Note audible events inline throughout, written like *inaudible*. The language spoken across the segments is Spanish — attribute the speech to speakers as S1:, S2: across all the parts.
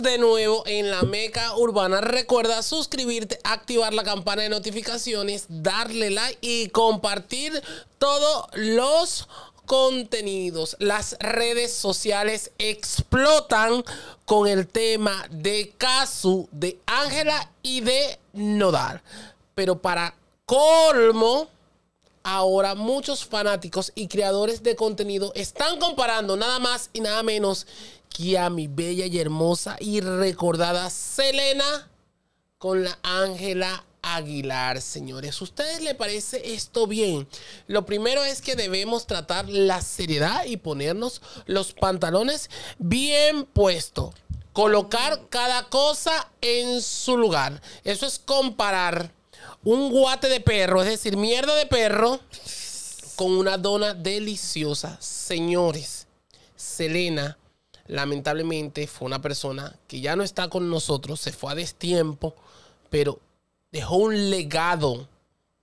S1: de nuevo en la Meca Urbana. Recuerda suscribirte, activar la campana de notificaciones, darle like y compartir todos los contenidos. Las redes sociales explotan con el tema de Casu, de Ángela y de Nodar, Pero para colmo, ahora muchos fanáticos y creadores de contenido están comparando nada más y nada menos aquí a mi bella y hermosa y recordada Selena con la Ángela Aguilar, señores. ¿Ustedes le parece esto bien? Lo primero es que debemos tratar la seriedad y ponernos los pantalones bien puestos. Colocar cada cosa en su lugar. Eso es comparar un guate de perro, es decir, mierda de perro, con una dona deliciosa. Señores, Selena lamentablemente fue una persona que ya no está con nosotros, se fue a destiempo, pero dejó un legado.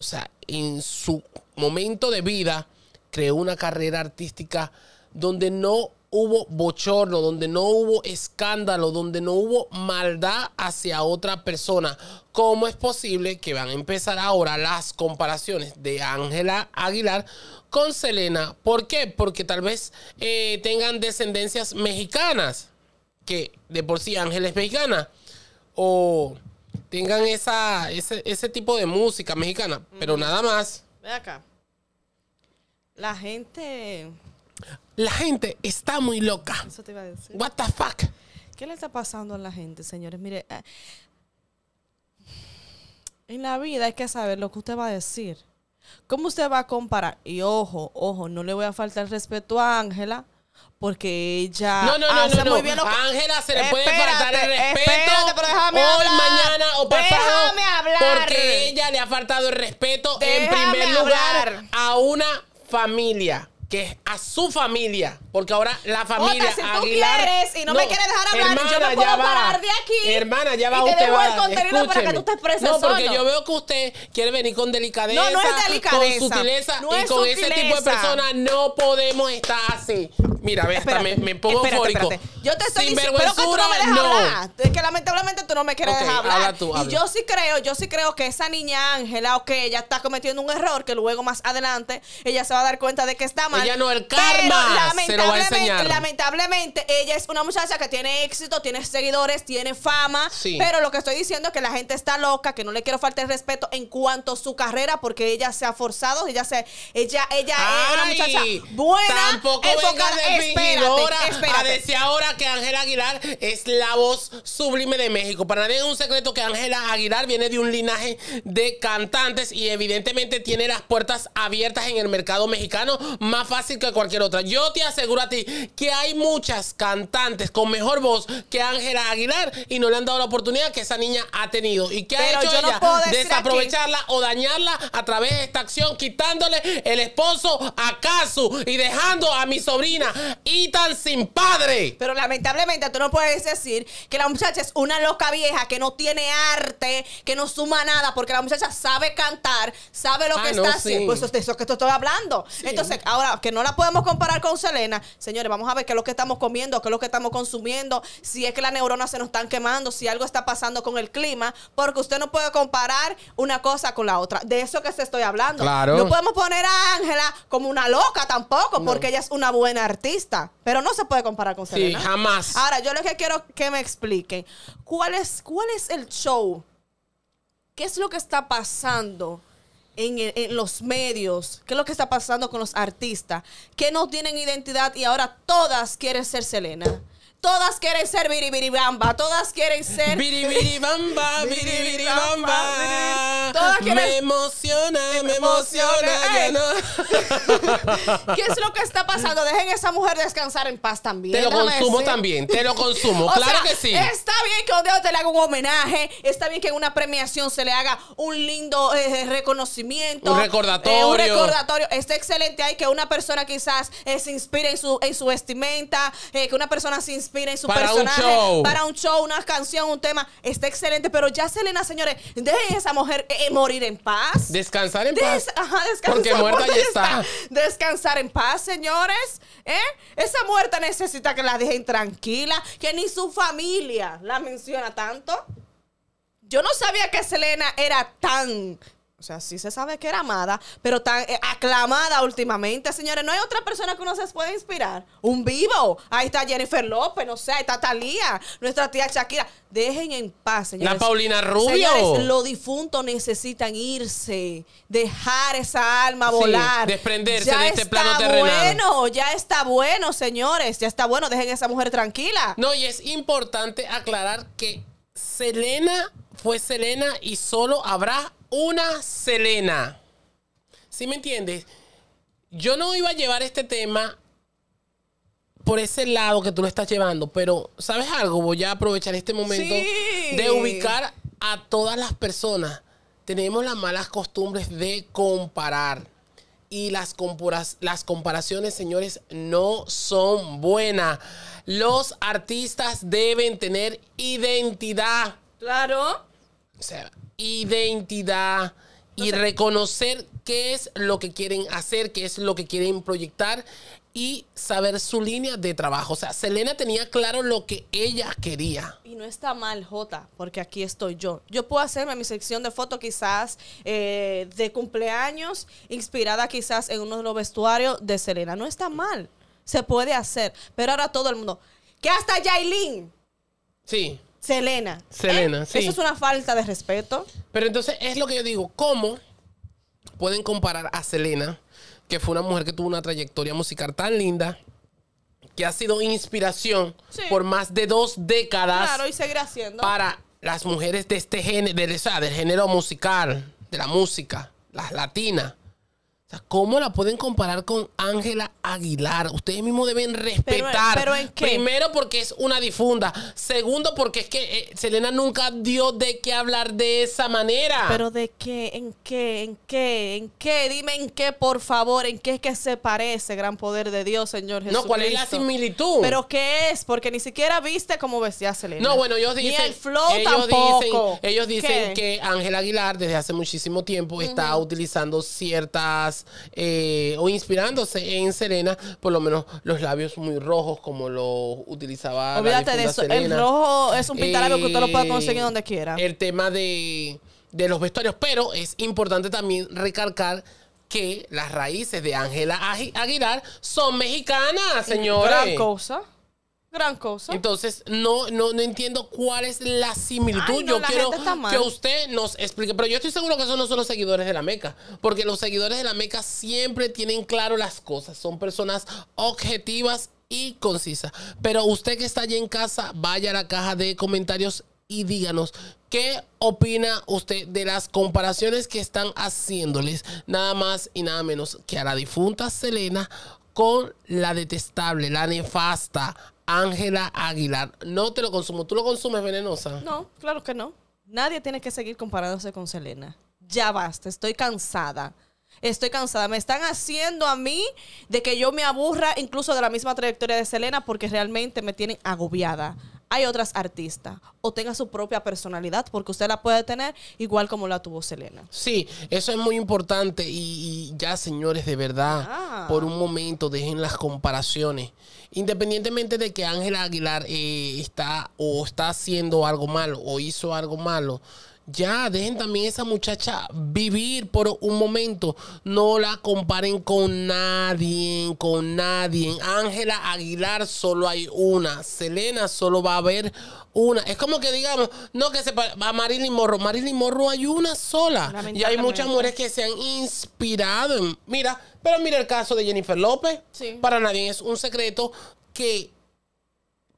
S1: O sea, en su momento de vida creó una carrera artística donde no hubo bochorno, donde no hubo escándalo, donde no hubo maldad hacia otra persona. ¿Cómo es posible que van a empezar ahora las comparaciones de Ángela Aguilar con Selena? ¿Por qué? Porque tal vez eh, tengan descendencias mexicanas, que de por sí Ángela es mexicana, o tengan ese, tipo de música mexicana, pero nada más.
S2: Ve acá. La gente
S1: la gente está muy loca.
S2: Eso te iba a decir. What the fuck? ¿Qué le está pasando a la gente, señores? Mire, eh, en la vida hay que saber lo que usted va a decir. ¿Cómo usted va a comparar? Y ojo, ojo, no le voy a faltar respeto a Ángela.
S1: Porque ella no, no, no, no, Ángela se le puede faltar el respeto espérate, pero déjame hoy, hablar. mañana o pasado. Porque ella le ha faltado el respeto en primer lugar a una familia que es a su familia, porque ahora la familia Ota, si Aguilar, tú quieres y no, me quieres dejar hablar, hermana, yo me puedo parar de aquí. Hermana, ya va y te usted dejo el contenido para que tú te expreses No, porque yo veo que usted quiere venir con delicadeza, no, no es delicadeza. con sutileza y con ese tipo de personas no podemos estar así. Mira, ve, me, pongo espérate, Yo te estoy diciendo que tú no me dejas hablar.
S2: Es que lamentablemente tú no me quieres dejar hablar. Y yo sí creo, yo sí creo que esa niña Ángela, o que ella está cometiendo un error que luego más adelante ella se va a dar cuenta de que está mal. Ella no, el karma Lamentablemente, se va a enseñar. Lamentablemente, ella es una muchacha que tiene éxito, tiene seguidores, tiene fama. Pero lo que estoy diciendo es que la gente está loca, que no le quiero falta el respeto en cuanto a su carrera, porque ella se ha
S1: forzado, ella se, ella, ella es una muchacha buena, enfocada, Parece espérate, desde ahora que Ángela Aguilar es la voz sublime de México. Para nadie es un secreto que Ángela Aguilar viene de un linaje de cantantes y evidentemente tiene las puertas abiertas en el mercado mexicano más fácil que cualquier otra. Yo te aseguro a ti que hay muchas cantantes con mejor voz que Ángela Aguilar y no le han dado la oportunidad que esa niña ha tenido. ¿Y que ha hecho ella? Desaprovecharla o dañarla a través de esta acción, quitándole el esposo a Casu y dejando a mi sobrina, y tal sin padre. Pero lamentablemente tú no puedes decir que la muchacha es una loca vieja
S2: que no tiene arte, que no suma nada, porque la muchacha sabe cantar, sabe lo ah, que está haciendo. Pues eso, eso que estoy hablando. Entonces, ahora que no la podemos comparar con Selena, señores, vamos a ver qué es lo que estamos comiendo, qué es lo que estamos consumiendo, si es que las neuronas se nos están quemando, si algo está pasando con el clima, porque usted no puede comparar una cosa con la otra. De eso que se estoy hablando. Claro. No podemos poner a Ángela como una loca tampoco, porque ella es una buena artista pero no se puede comparar con Selena. Sí, jamás. Ahora, yo lo que quiero que me expliquen, ¿cuál es, cuál es el show? ¿Qué es lo que está pasando? En, en, los medios, qué es lo que está pasando con los artistas, que no tienen identidad y ahora todas quieren ser Selena. Todas quieren ser biribiribamba, todas quieren ser.
S1: Biribiribamba, *laughs* biribiribamba. Todas quieren. Me emociona, me emociona. *laughs*
S2: ¿Qué es lo que está pasando? Dejen a esa mujer descansar en paz también. Te lo consumo también, te lo consumo, *laughs* claro que sí. Está bien que un te le haga un homenaje, está bien que en una premiación se le haga un lindo eh, eh, reconocimiento. Un eh, recordatorio. un recordatorio. Está excelente ahí que una persona quizás se inspire en su, en su vestimenta, que una persona se inspire para Un show. Para un show, una canción, un tema. Está excelente. Pero ya Selena, señores, dejen esa mujer eh, eh, morir en paz.
S1: Descansar en paz.
S2: Ajá, descansar. *laughs* Porque muerta ya está. Descansar en paz, señores. ¿eh? Esa muerta necesita que la dejen tranquila. Que ni su familia la menciona tanto. Yo no sabía que Selena era tan o sea, sí se sabe que era amada, pero tan eh, aclamada últimamente, señores. No hay otra persona que uno se pueda inspirar. Un vivo. Ahí está Jennifer López, no sé, ahí está Talía, nuestra tía Shakira. Dejen en paz, señores. La Paulina Rubio. los difuntos necesitan irse, dejar esa alma volar. desprenderse de este plano terrenal. Bueno, ya está bueno, señores.
S1: Ya está bueno. Dejen esa mujer tranquila. No, y es importante aclarar que Selena fue Selena y solo habrá una Selena. ¿Sí me entiendes? Yo no iba a llevar este tema por ese lado que tú lo estás llevando, pero ¿sabes algo? Voy a aprovechar este momento de ubicar a todas las personas. Tenemos las malas costumbres de comparar. Y las, las comparaciones, señores, no son buenas. Los artistas deben tener identidad. Claro. O sea, identidad y reconocer qué es lo que quieren hacer, qué es lo que quieren proyectar y saber su línea de trabajo. O sea, Selena tenía claro lo que ella quería.
S2: Y no está mal, Jota, porque aquí estoy yo. Yo puedo hacerme mi sección de fotos quizás eh, de cumpleaños, inspirada quizás en uno de los vestuarios de Selena. No está mal, se puede hacer. Pero ahora todo el mundo, que hasta Yailin. Sí. Selena.
S1: Selena, ¿Eh? sí. Eso es una falta de respeto. Pero entonces es lo que yo digo, ¿cómo pueden comparar a Selena, que fue una mujer que tuvo una trayectoria musical tan linda, que ha sido inspiración por más de dos décadas claro,
S2: y siendo. para
S1: las mujeres de este género, del género musical, de la música, las latinas? ¿cómo la pueden comparar con Ángela Aguilar? Ustedes mismos deben respetar. Pero, ¿en qué? Primero, porque es una difunda. Segundo, porque es que eh, Selena nunca dio de qué hablar de esa manera. ¿Pero de qué? ¿En qué? ¿En qué? ¿En qué?
S2: Dime en qué, por favor. ¿En qué es que se parece, gran poder de Dios, Señor Jesús? No, ¿cuál es la similitud? ¿Pero qué es? Porque ni siquiera viste cómo vestía Selena. No, bueno, ellos dicen. ellos Dicen, ellos dicen que
S1: Ángela Aguilar, desde hace muchísimo tiempo, está utilizando ciertas eh, o inspirándose en Serena, por lo menos los labios muy rojos como los utilizaba. Olvídate de eso, el rojo es un pintalabio que usted lo puede eh, conseguir donde quiera. El tema de, los vestuarios, pero es importante también recalcar que las raíces de Ángela Aguilar son mexicanas, señora. cosa. Gran cosa. Entonces, no, no, no entiendo cuál es la similitud. yo quiero que usted nos explique. Pero yo estoy seguro que esos no son los seguidores de la Meca. Porque los seguidores de la Meca siempre tienen claro las cosas. Son personas objetivas y concisas. Pero usted que está allí en casa, vaya a la caja de comentarios y díganos qué opina usted de las comparaciones que están haciéndoles. Nada más y nada menos que a la difunta Selena con la detestable, la nefasta Ángela Aguilar. No te lo consumo. ¿Tú lo consumes venenosa?
S2: No, claro que no. Nadie tiene que seguir comparándose con Selena. Ya basta, estoy cansada. Estoy cansada. Me están haciendo a mí de que yo me aburra incluso de la misma trayectoria de Selena porque realmente me tienen agobiada. Hay otras artistas o tenga su propia personalidad porque usted la puede tener igual como la tuvo Selena.
S1: Sí, eso es muy importante y, ya señores, de verdad, ah. por un momento dejen las comparaciones. Independientemente de que Ángel Aguilar eh, está o está haciendo algo malo o hizo algo malo, ya, dejen también esa muchacha vivir por un momento. No la comparen con nadie, con nadie. Ángela Aguilar solo hay una. Selena solo va a haber una. Es como que digamos, no que se a Marilyn Morro. Marilyn Morro hay una sola. Y hay muchas mujeres que se han inspirado en... Mira, pero mira el caso de Jennifer López. Para nadie es un secreto que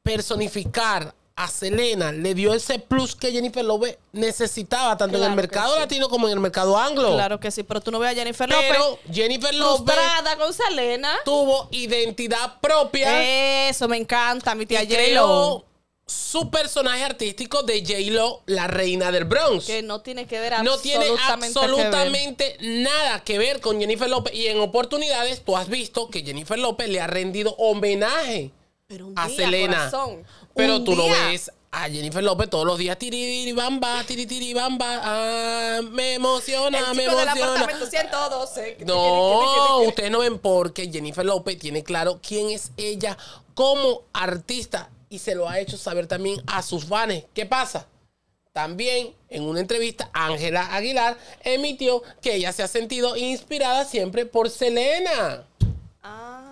S1: personificar a Selena le dio ese plus que Jennifer López necesitaba, tanto en el mercado latino como en el mercado anglo. Claro que sí, pero tú no ves a Jennifer López. Pero Jennifer López. Tuvo identidad propia. Eso me encanta, mi tía J-Lo su personaje artístico de J-Lo, la reina del Bronx.
S2: Que no tiene que ver No tiene absolutamente
S1: nada que ver con Jennifer Lopez. Y en oportunidades tú has visto que Jennifer López le ha rendido homenaje pero un día, a Selena. pero tú no lo ves a Jennifer López todos los días tiriribamba, tiriribamba, ah, me emociona, el me emociona. No, ustedes no ven porque Jennifer López tiene claro quién es ella como artista y se lo ha hecho saber también a sus fans. ¿Qué pasa? También en una entrevista, Ángela Aguilar emitió que ella se ha sentido inspirada siempre por Selena.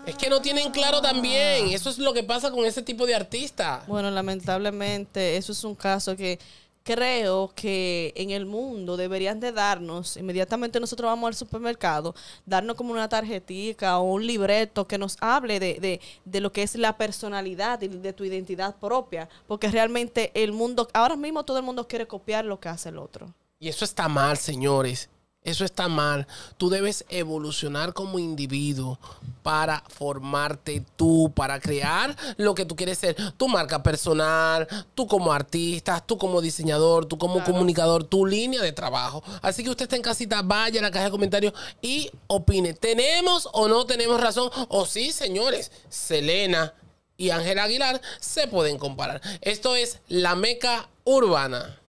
S1: Es que no tienen claro también. Ah. Eso es lo que pasa con ese tipo de artistas. Bueno, lamentablemente,
S2: eso es un caso que creo que en el mundo deberían de darnos, inmediatamente nosotros vamos al supermercado, darnos como una tarjetita o un libreto que nos hable de, de lo que es la personalidad y de tu identidad propia, porque realmente el mundo, ahora mismo todo el mundo quiere copiar lo que hace el otro.
S1: Y eso está mal, señores. Eso está mal. Tú debes evolucionar como individuo para formarte tú, para crear lo que tú quieres ser. Tu marca personal, tú como artista, tú como diseñador, tú como comunicador, tu línea de trabajo. Así que usted está en casita, vaya a la caja de comentarios y opine. ¿Tenemos o no tenemos razón? O sí, señores, Selena y Ángel Aguilar se pueden comparar. Esto es la meca urbana.